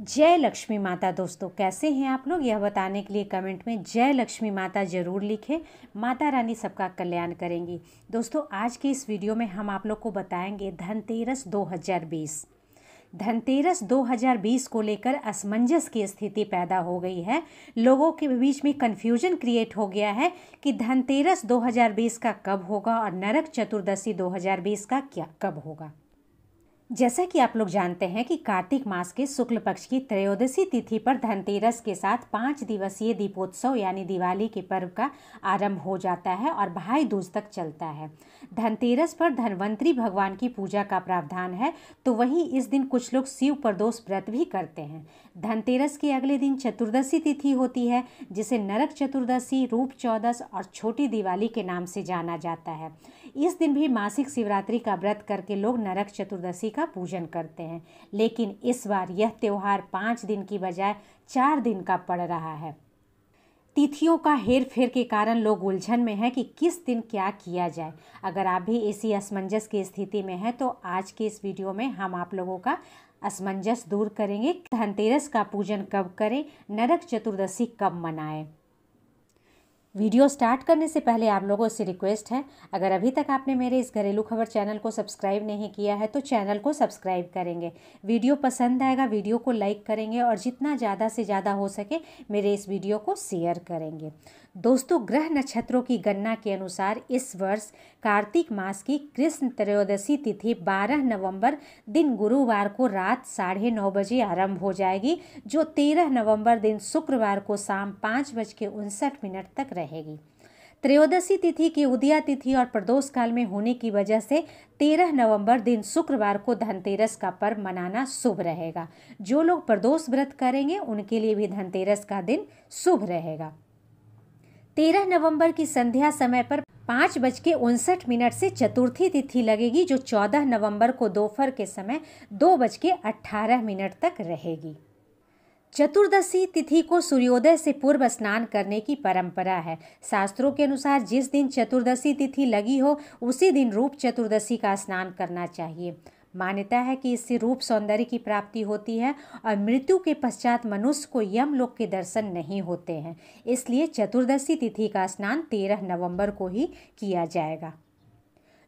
जय लक्ष्मी माता दोस्तों कैसे हैं आप लोग यह बताने के लिए कमेंट में जय लक्ष्मी माता ज़रूर लिखें माता रानी सबका कल्याण करेंगी दोस्तों आज के इस वीडियो में हम आप लोग को बताएंगे धनतेरस 2020 धनतेरस 2020 को लेकर असमंजस की स्थिति पैदा हो गई है लोगों के बीच में कन्फ्यूजन क्रिएट हो गया है कि धनतेरस 2020 का कब होगा और नरक चतुर्दशी 2020 का क्या कब होगा जैसा कि आप लोग जानते हैं कि कार्तिक मास के शुक्ल पक्ष की त्रयोदशी तिथि पर धनतेरस के साथ पाँच दिवसीय दीपोत्सव यानी दिवाली के पर्व का आरंभ हो जाता है और भाई दूज तक चलता है धनतेरस पर धनवंतरी भगवान की पूजा का प्रावधान है तो वहीं इस दिन कुछ लोग शिव प्रदोष व्रत भी करते हैं धनतेरस के अगले दिन चतुर्दशी तिथि होती है जिसे नरक चतुर्दशी रूप चौदस और छोटी दिवाली के नाम से जाना जाता है इस दिन भी मासिक शिवरात्रि का व्रत करके लोग नरक चतुर्दशी का पूजन करते हैं लेकिन इस बार यह त्यौहार पाँच दिन की बजाय चार दिन का पड़ रहा है तिथियों का हेर फेर के कारण लोग उलझन में हैं कि किस दिन क्या किया जाए अगर आप भी इसी असमंजस की स्थिति में हैं तो आज के इस वीडियो में हम आप लोगों का असमंजस दूर करेंगे धनतेरस का पूजन कब करें नरक चतुर्दशी कब मनाएं वीडियो स्टार्ट करने से पहले आप लोगों से रिक्वेस्ट है अगर अभी तक आपने मेरे इस घरेलू खबर चैनल को सब्सक्राइब नहीं किया है तो चैनल को सब्सक्राइब करेंगे वीडियो पसंद आएगा वीडियो को लाइक करेंगे और जितना ज़्यादा से ज़्यादा हो सके मेरे इस वीडियो को शेयर करेंगे दोस्तों ग्रह नक्षत्रों की गणना के अनुसार इस वर्ष कार्तिक मास की कृष्ण त्रयोदशी तिथि 12 नवंबर दिन गुरुवार को रात साढ़े नौ बजे आरंभ हो जाएगी जो 13 नवंबर दिन शुक्रवार को शाम पाँच बज के उनसठ मिनट तक रहेगी त्रयोदशी तिथि की उदया तिथि और प्रदोष काल में होने की वजह से 13 नवंबर दिन शुक्रवार को धनतेरस का पर्व मनाना शुभ रहेगा जो लोग प्रदोष व्रत करेंगे उनके लिए भी धनतेरस का दिन शुभ रहेगा तेरह नवंबर की संध्या समय पर पाँच बज के उनसठ मिनट से चतुर्थी तिथि लगेगी जो चौदह नवंबर को दोपहर के समय दो बज के अट्ठारह मिनट तक रहेगी चतुर्दशी तिथि को सूर्योदय से पूर्व स्नान करने की परंपरा है शास्त्रों के अनुसार जिस दिन चतुर्दशी तिथि लगी हो उसी दिन रूप चतुर्दशी का स्नान करना चाहिए मान्यता है कि इससे रूप सौंदर्य की प्राप्ति होती है और मृत्यु के पश्चात मनुष्य को यम लोक के दर्शन नहीं होते हैं इसलिए चतुर्दशी तिथि का स्नान तेरह नवंबर को ही किया जाएगा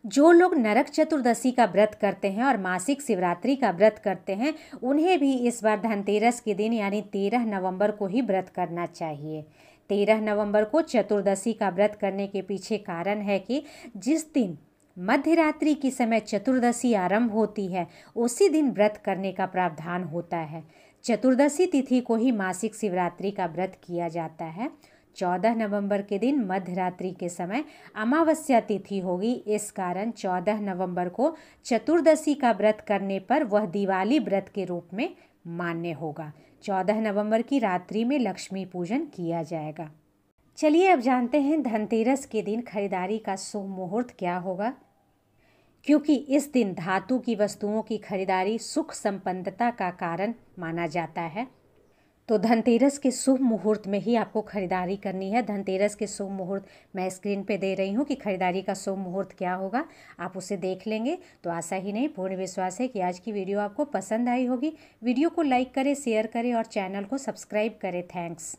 जो लोग नरक चतुर्दशी का व्रत करते हैं और मासिक शिवरात्रि का व्रत करते हैं उन्हें भी इस बार धनतेरस के दिन यानी तेरह नवंबर को ही व्रत करना चाहिए तेरह नवंबर को चतुर्दशी का व्रत करने के पीछे कारण है कि जिस दिन मध्य रात्रि की समय चतुर्दशी आरंभ होती है उसी दिन व्रत करने का प्रावधान होता है चतुर्दशी तिथि को ही मासिक शिवरात्रि का व्रत किया जाता है चौदह नवंबर के दिन मध्य रात्रि के समय अमावस्या तिथि होगी इस कारण चौदह नवंबर को चतुर्दशी का व्रत करने पर वह दिवाली व्रत के रूप में मान्य होगा चौदह नवंबर की रात्रि में लक्ष्मी पूजन किया जाएगा चलिए अब जानते हैं धनतेरस के दिन खरीदारी का शुभ मुहूर्त क्या होगा क्योंकि इस दिन धातु की वस्तुओं की खरीदारी सुख संपन्नता का कारण माना जाता है तो धनतेरस के शुभ मुहूर्त में ही आपको खरीदारी करनी है धनतेरस के शुभ मुहूर्त मैं स्क्रीन पे दे रही हूँ कि खरीदारी का शुभ मुहूर्त क्या होगा आप उसे देख लेंगे तो आशा ही नहीं पूर्ण विश्वास है कि आज की वीडियो आपको पसंद आई होगी वीडियो को लाइक करें शेयर करें और चैनल को सब्सक्राइब करें थैंक्स